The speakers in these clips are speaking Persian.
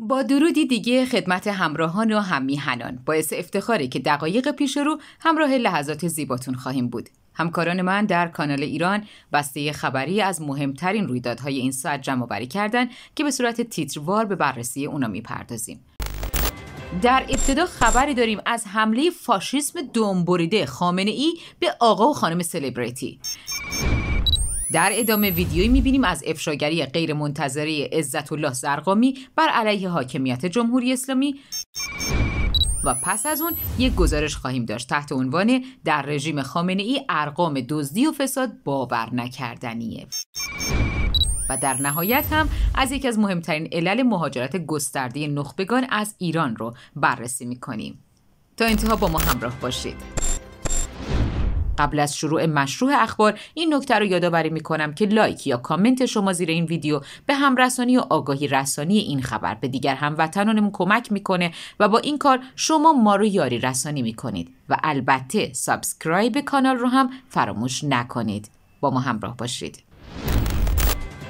با درودی دیگه خدمت همراهان و همیهنان باعث افتخاره که دقایق پیش رو همراه لحظات زیباتون خواهیم بود همکاران من در کانال ایران بسته خبری از مهمترین رویدادهای این ساعت جمع بری کردن که به صورت تیتروار به بررسی اونا میپردازیم در ابتدا خبری داریم از حمله فاشیسم دنبریده خامنه ای به آقا و خانم سلبریتی در ادامه ویدیویی میبینیم از افشاگری غیرمنتظره عزت الله زرقامی بر علیه حاکمیت جمهوری اسلامی و پس از اون یک گزارش خواهیم داشت تحت عنوان در رژیم خامنه ای ارقام دزدی و فساد باور نکردنیه و در نهایت هم از یکی از مهمترین علل مهاجرت گسترده نخبگان از ایران رو بررسی میکنیم تا انتها با ما همراه باشید قبل از شروع مشروع اخبار این نکته رو یادآوری میکنم که لایک یا کامنت شما زیر این ویدیو به همرسانی و آگاهی رسانی این خبر به دیگر هموطنانمون کمک میکنه و با این کار شما ما رو یاری رسانی میکنید و البته سابسکرایب کانال رو هم فراموش نکنید با ما همراه باشید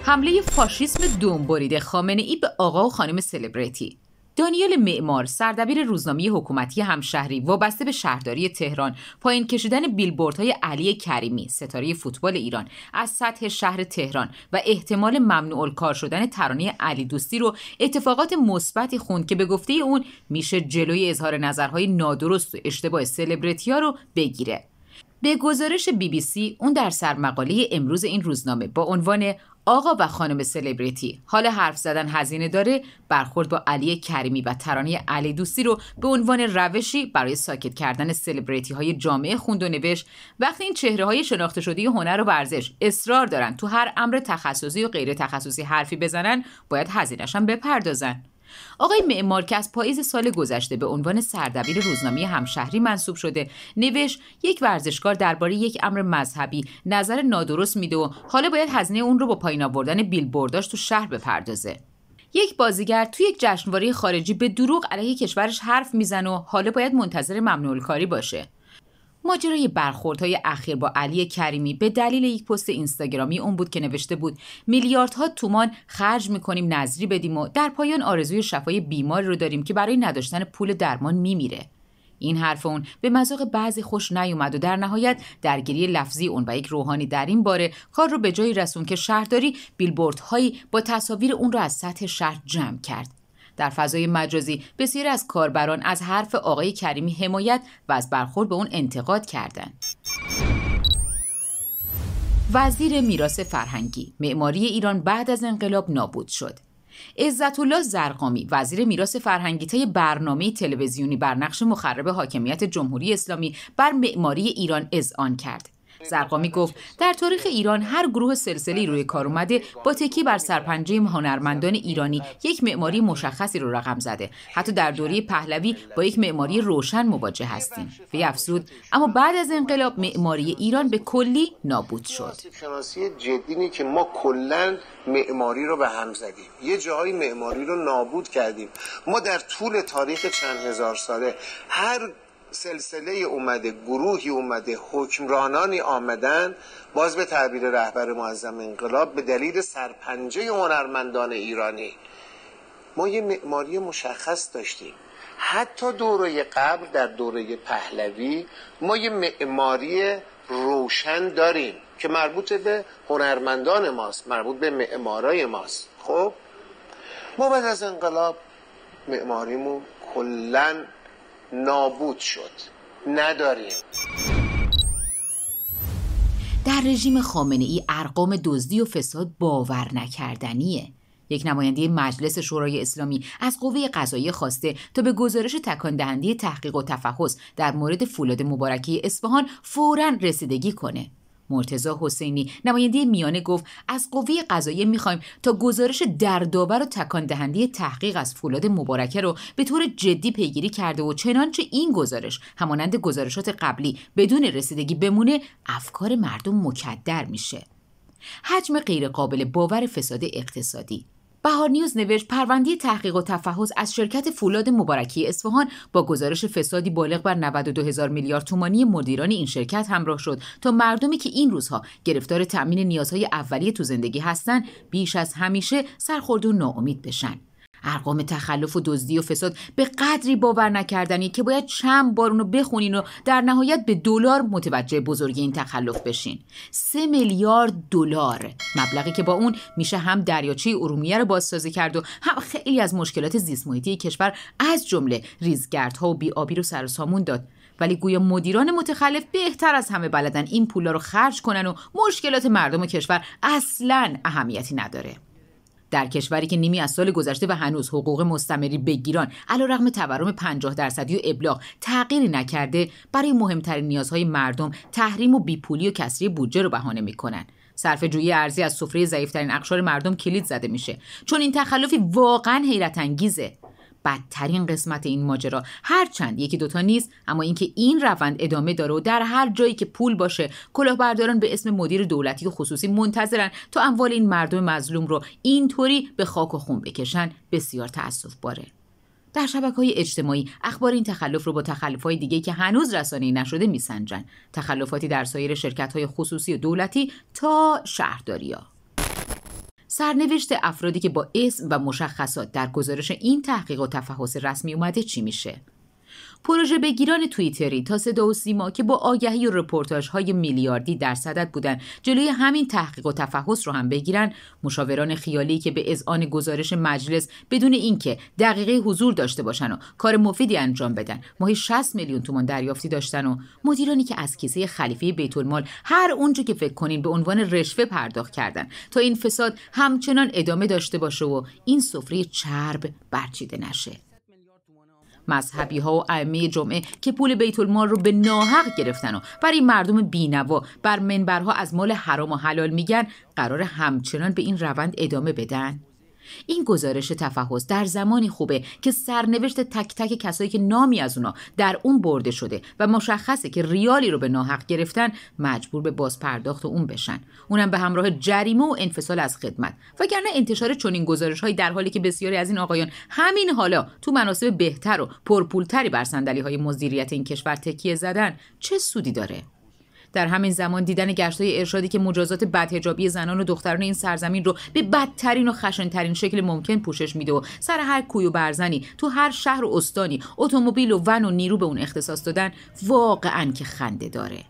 حمله فاشیسم دوم بریده خامنه ای به آقا و خانم سلبریتی دانیل معمار سردبیر روزنامه حکومتی همشهری وابسته به شهرداری تهران پایین کشیدن بیلبوردهای علی کریمی ستاره فوتبال ایران از سطح شهر تهران و احتمال ممنوع کار شدن ترانه علی دوستی رو اتفاقات مثبتی خوند که به گفته اون میشه جلوی اظهار نظرهای نادرست و اشتباه سلبریتی‌ها رو بگیره به گزارش بی بی سی اون در سرمقاله امروز این روزنامه با عنوان آقا و خانم سلبریتی حال حرف زدن هزینه داره برخورد با علی کریمی و ترانه علی دوستی رو به عنوان روشی برای ساکت کردن سلبریتی های جامعه خوند و نوشت وقتی این چهره های شناخته شده هنر و ورزش اصرار دارن تو هر امر تخصصی و غیر تخصصی حرفی بزنن باید هزینهشم بپردازن آقای معمار که از پاییز سال گذشته به عنوان سردبیر روزنامه همشهری منصوب شده نوشت یک ورزشکار درباره یک امر مذهبی نظر نادرست میده و حالا باید هزینه اون رو با پایین آوردن بیلبرداش تو شهر بپردازه یک بازیگر توی یک جشنواره خارجی به دروغ علیه کشورش حرف میزنه و حالا باید منتظر ممنوعالکاری کاری باشه ماجرای برخوردهای اخیر با علی کریمی به دلیل یک پست اینستاگرامی اون بود که نوشته بود میلیاردها تومان خرج میکنیم نظری بدیم و در پایان آرزوی شفای بیمار رو داریم که برای نداشتن پول درمان میمیره این حرف اون به مذاق بعضی خوش نیومد و در نهایت درگیری لفظی اون و یک روحانی در این باره کار رو به جایی رسون که شهرداری بیلبوردهایی با تصاویر اون را از سطح شهر جمع کرد در فضای مجازی بسیاری از کاربران از حرف آقای کریمی حمایت و از برخورد به اون انتقاد کردند. وزیر میراث فرهنگی معماری ایران بعد از انقلاب نابود شد عزت الله زرقامی وزیر میراث فرهنگی تای برنامه تلویزیونی بر نقش مخرب حاکمیت جمهوری اسلامی بر معماری ایران اذعان کرد زرقامی گفت در تاریخ ایران هر گروه سلسلی روی کار اومده با تکیه بر سرپنجه هنرمندان ایرانی یک معماری مشخصی رو رقم زده حتی در دوره پهلوی با یک معماری روشن مواجه هستیم وی افزود اما بعد از انقلاب معماری ایران به کلی نابود شد شناسی جدی که ما کلا معماری رو به هم زدیم یه جایی معماری رو نابود کردیم ما در طول تاریخ چند هزار ساله هر سلسله اومده گروهی اومده حکمرانانی آمدن باز به تعبیر رهبر معظم انقلاب به دلیل سرپنجه هنرمندان ایرانی ما یه معماری مشخص داشتیم حتی دوره قبل در دوره پهلوی ما یه معماری روشن داریم که مربوط به هنرمندان ماست مربوط به معمارای ماست خب ما بعد از انقلاب معماریمون کلن نابود شد نداریم در رژیم خامنه ای ارقام دزدی و فساد باور نکردنیه یک نماینده مجلس شورای اسلامی از قوه قضایی خواسته تا به گزارش تکان دهنده تحقیق و تفحص در مورد فولاد مبارکی اصفهان فورا رسیدگی کنه مرتزا حسینی نماینده میانه گفت از قوه قضاییه میخوایم تا گزارش دردآور و تکان دهنده تحقیق از فولاد مبارکه رو به طور جدی پیگیری کرده و چنانچه این گزارش همانند گزارشات قبلی بدون رسیدگی بمونه افکار مردم مکدر میشه حجم غیرقابل باور فساد اقتصادی بهار نیوز نوشت پرونده تحقیق و تفحص از شرکت فولاد مبارکی اصفهان با گزارش فسادی بالغ بر 92 هزار میلیارد تومانی مدیران این شرکت همراه شد تا مردمی که این روزها گرفتار تأمین نیازهای اولیه تو زندگی هستند بیش از همیشه سرخورد و ناامید بشن ارقام تخلف و دزدی و فساد به قدری باور نکردنی که باید چند بار اونو بخونین و در نهایت به دلار متوجه بزرگی این تخلف بشین سه میلیارد دلار مبلغی که با اون میشه هم دریاچه ارومیه رو بازسازی کرد و هم خیلی از مشکلات زیست محیطی کشور از جمله ریزگردها و بیابی رو سر و سامون داد ولی گویا مدیران متخلف بهتر از همه بلدن این پولا رو خرج کنن و مشکلات مردم و کشور اصلا اهمیتی نداره در کشوری که نیمی از سال گذشته و هنوز حقوق مستمری بگیران رغم تورم 50 درصدی و ابلاغ تغییری نکرده برای مهمترین نیازهای مردم تحریم و بیپولی و کسری بودجه رو بهانه میکنن صرف جویی ارزی از سفره ضعیفترین اقشار مردم کلید زده میشه چون این تخلفی واقعا حیرت انگیزه بدترین قسمت این ماجرا هرچند یکی دوتا نیست اما اینکه این روند ادامه داره و در هر جایی که پول باشه کلاهبرداران به اسم مدیر دولتی و خصوصی منتظرن تا اموال این مردم مظلوم رو اینطوری به خاک و خون بکشن بسیار تاسف باره در شبکه های اجتماعی اخبار این تخلف رو با تخلف های دیگه که هنوز رسانه نشده میسنجن تخلفاتی در سایر شرکت های خصوصی و دولتی تا شهرداری ها. سرنوشت افرادی که با اسم و مشخصات در گزارش این تحقیق و تفحص رسمی اومده چی میشه پروژه بگیران توییتری تا صدا و سیما که با آگهی و رپورتاج های میلیاردی در صدد بودن جلوی همین تحقیق و تفحص رو هم بگیرن مشاوران خیالی که به اذعان گزارش مجلس بدون اینکه دقیقه حضور داشته باشن و کار مفیدی انجام بدن ماهی 60 میلیون تومان دریافتی داشتن و مدیرانی که از کیسه خلیفه بیت المال هر اونجا که فکر کنین به عنوان رشوه پرداخت کردن تا این فساد همچنان ادامه داشته باشه و این سفره چرب برچیده نشه مذهبی ها و ائمه جمعه که پول بیت المال رو به ناحق گرفتن و برای مردم بینوا بر منبرها از مال حرام و حلال میگن قرار همچنان به این روند ادامه بدن این گزارش تفحص در زمانی خوبه که سرنوشت تک تک کسایی که نامی از اونا در اون برده شده و مشخصه که ریالی رو به ناحق گرفتن مجبور به بازپرداخت اون بشن اونم به همراه جریمه و انفصال از خدمت وگرنه انتشار چنین گزارش هایی در حالی که بسیاری از این آقایان همین حالا تو مناسب بهتر و پرپولتری بر صندلی های مدیریت این کشور تکیه زدن چه سودی داره در همین زمان دیدن گشتای ارشادی که مجازات بدهجابی زنان و دختران این سرزمین رو به بدترین و خشنترین شکل ممکن پوشش میده و سر هر کوی و برزنی تو هر شهر و استانی اتومبیل و ون و نیرو به اون اختصاص دادن واقعا که خنده داره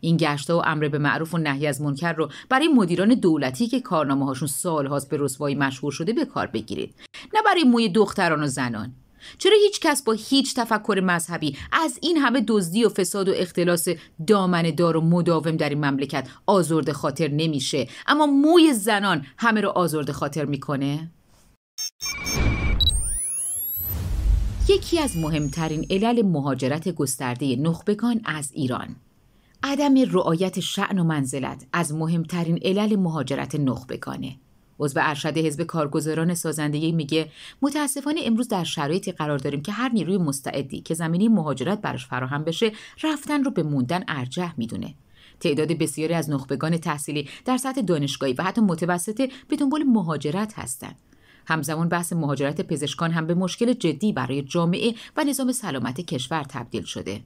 این گشتها و امر به معروف و نهی از منکر رو برای مدیران دولتی که کارنامه هاشون سال هاست به رسوایی مشهور شده به کار بگیرید نه برای موی دختران و زنان چرا هیچ کس با هیچ تفکر مذهبی از این همه دزدی و فساد و اختلاس دامن دار و مداوم در این مملکت آزرد خاطر نمیشه اما موی زنان همه رو آزرد خاطر میکنه؟ یکی از مهمترین علل مهاجرت گسترده نخبگان از ایران عدم رعایت شعن و منزلت از مهمترین علل مهاجرت نخبگانه عضو ارشد حزب کارگزاران سازندگی میگه متاسفانه امروز در شرایطی قرار داریم که هر نیروی مستعدی که زمینی مهاجرت براش فراهم بشه رفتن رو به موندن ارجح میدونه تعداد بسیاری از نخبگان تحصیلی در سطح دانشگاهی و حتی متوسطه به دنبال مهاجرت هستند همزمان بحث مهاجرت پزشکان هم به مشکل جدی برای جامعه و نظام سلامت کشور تبدیل شده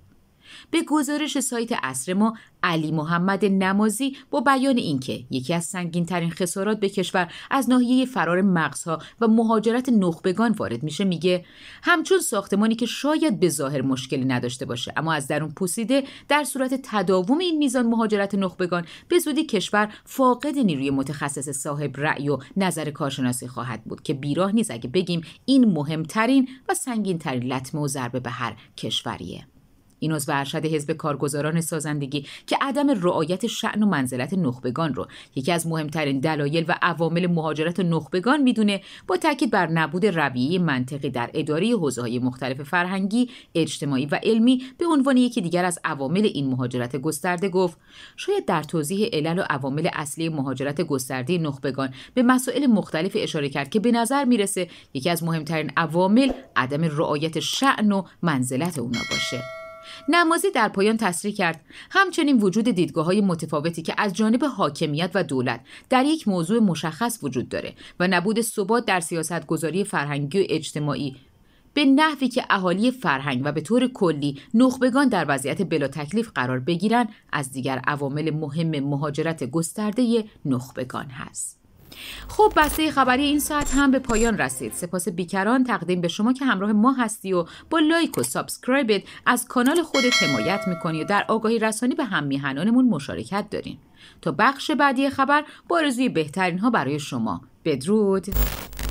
به گزارش سایت اصر ما علی محمد نمازی با بیان اینکه یکی از سنگین ترین خسارات به کشور از ناحیه فرار مغزها و مهاجرت نخبگان وارد میشه میگه همچون ساختمانی که شاید به ظاهر مشکلی نداشته باشه اما از درون پوسیده در صورت تداوم این میزان مهاجرت نخبگان به زودی کشور فاقد نیروی متخصص صاحب رأی و نظر کارشناسی خواهد بود که بیراه نیست اگه بگیم این مهمترین و ترین لطمه و ضربه به هر کشوریه این عضو ارشد حزب کارگزاران سازندگی که عدم رعایت شعن و منزلت نخبگان رو یکی از مهمترین دلایل و عوامل مهاجرت نخبگان میدونه با تاکید بر نبود رویه منطقی در اداره های مختلف فرهنگی، اجتماعی و علمی به عنوان یکی دیگر از عوامل این مهاجرت گسترده گفت شاید در توضیح علل و عوامل اصلی مهاجرت گسترده نخبگان به مسائل مختلف اشاره کرد که به نظر میرسه یکی از مهمترین عوامل عدم رعایت شعن و منزلت اونا باشه. نمازی در پایان تصریح کرد همچنین وجود دیدگاه های متفاوتی که از جانب حاکمیت و دولت در یک موضوع مشخص وجود داره و نبود ثبات در سیاست گذاری فرهنگی و اجتماعی به نحوی که اهالی فرهنگ و به طور کلی نخبگان در وضعیت بلا تکلیف قرار بگیرن از دیگر عوامل مهم مهاجرت گسترده نخبگان هست. خب بسته خبری این ساعت هم به پایان رسید سپاس بیکران تقدیم به شما که همراه ما هستی و با لایک و سابسکرایبت از کانال خود حمایت میکنی و در آگاهی رسانی به هم میهنانمون مشارکت دارین تا بخش بعدی خبر با بهترین ها برای شما بدرود